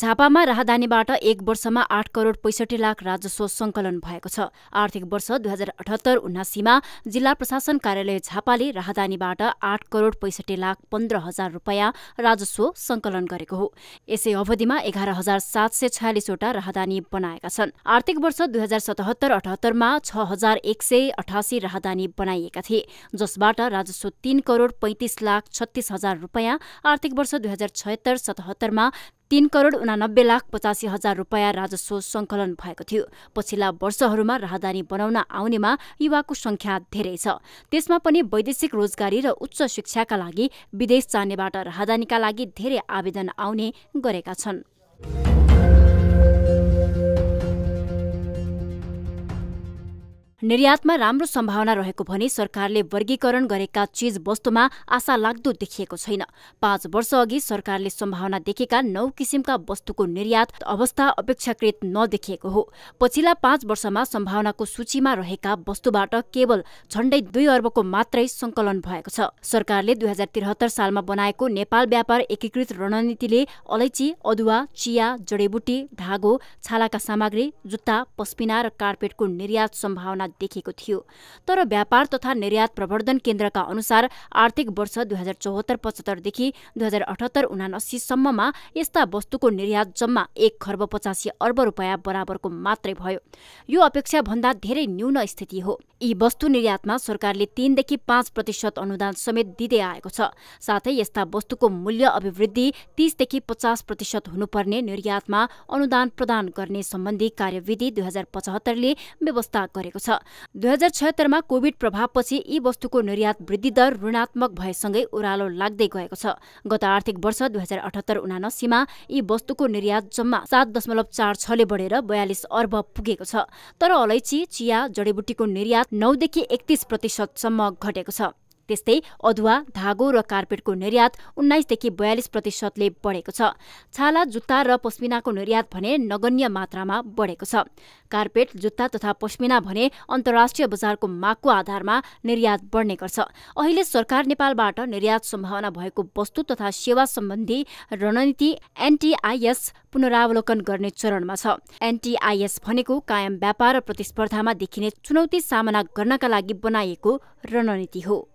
झापामा राहदानीबाट एक वर्षमा आठ करोड पैसठी लाख राजस्व सङ्कलन भएको छ आर्थिक वर्ष दुई हजार अठहत्तर उन्नासीमा जिल्ला प्रशासन कार्यालय झापाले राहदानीबाट आठ करोड पैसठी लाख पन्ध्र हजार रुपियाँ राजस्व सङ्कलन गरेको हो यसै अवधिमा एघार हजार सात सय छयालिसवटा राहदानी बनाएका छन् आर्थिक वर्ष दुई हजार सतहत्तर अठहत्तरमा छ हजार एक सय अठासी राहदानी बनाइएका थिए जसबाट राजस्व तीन करोड पैँतिस लाख छत्तीस हजार रुपियाँ आर्थिक वर्ष दुई हजार छयत्तर सतहत्तरमा तीन करोड उनानब्बे लाख पचासी हजार रुपियाँ राजस्व सङ्कलन भएको थियो पछिल्ला वर्षहरूमा राहदानी बनाउन आउनेमा युवाको संख्या धेरै छ त्यसमा पनि वैदेशिक रोजगारी र उच्च शिक्षाका लागि विदेश जानेबाट राहदानीका लागि धेरै आवेदन आउने गरेका छन् निर्यातमा राम्रो सम्भावना रहेको भने सरकारले वर्गीकरण गरेका चीज वस्तुमा आशा लाग्दो देखिएको छैन पाँच वर्ष अघि सरकारले सम्भावना देखेका नौ किसिमका वस्तुको निर्यात अवस्था अपेक्षाकृत नदेखिएको हो पछिल्ला पाँच वर्षमा सम्भावनाको सूचीमा रहेका वस्तुबाट केवल झण्डै दुई अर्बको मात्रै सङ्कलन भएको छ सरकारले दुई हजार त्रिहत्तर सालमा बनाएको नेपाल व्यापार एकीकृत रणनीतिले अलैची अदुवा चिया जडीबुटी धागो छालाका सामग्री जुत्ता पस्पिना र कार्पेटको निर्यात सम्भावना देखेको थियो तर व्यापार तथा निर्यात प्रवर्धन केन्द्रका अनुसार आर्थिक वर्ष दुई हजार चौहत्तर पचहत्तरदेखि दुई हजार अठहत्तर उनासीसम्ममा यस्ता वस्तुको निर्यात जम्मा एक खर्ब पचासी अर्ब रुपियाँ बराबरको मात्रै भयो यो अपेक्षाभन्दा धेरै न्यून स्थिति हो यी वस्तु निर्यातमा सरकारले तीनदेखि पाँच प्रतिशत अनुदान समेत दिँदै आएको छ साथै यस्ता वस्तुको मूल्य अभिवृद्धि तीसदेखि पचास प्रतिशत हुनुपर्ने निर्यातमा अनुदान प्रदान गर्ने सम्बन्धी कार्यविधि दुई हजार पचहत्तरले व्यवस्था गरेको छ दुई हजार छयत्तरमा कोविड प्रभावपछि यी वस्तुको निर्यात वृद्धि दर ऋणात्मक भएसँगै ओह्रालो लाग्दै गएको छ गत आर्थिक वर्ष दुई हजार अठहत्तर उनासीमा यी वस्तुको निर्यात जम्मा सात दशमलव चार छले बढेर बयालिस अर्ब पुगेको छ तर अलैँची चिया जडीबुटीको निर्यात नौदेखि एकतिस प्रतिशतसम्म घटेको छ त्यस्तै अदुवा धागो र कार्पेटको निर्यात उन्नाइसदेखि बयालिस प्रतिशतले बढेको छ छाला जुत्ता र पस्मिनाको निर्यात भने नगण्य मात्रामा बढेको छ कार्पेट जुत्ता तथा पस्मिना भने अन्तर्राष्ट्रिय बजारको मागको आधारमा निर्यात बढ्ने गर्छ अहिले सरकार नेपालबाट निर्यात सम्भावना भएको वस्तु तथा सेवा सम्बन्धी रणनीति एनटिआइएस पुनरावलोकन गर्ने चरणमा छ एनटिआइएस भनेको कायम व्यापार र प्रतिस्पर्धामा देखिने चुनौती सामना गर्नका लागि बनाइएको रणनीति हो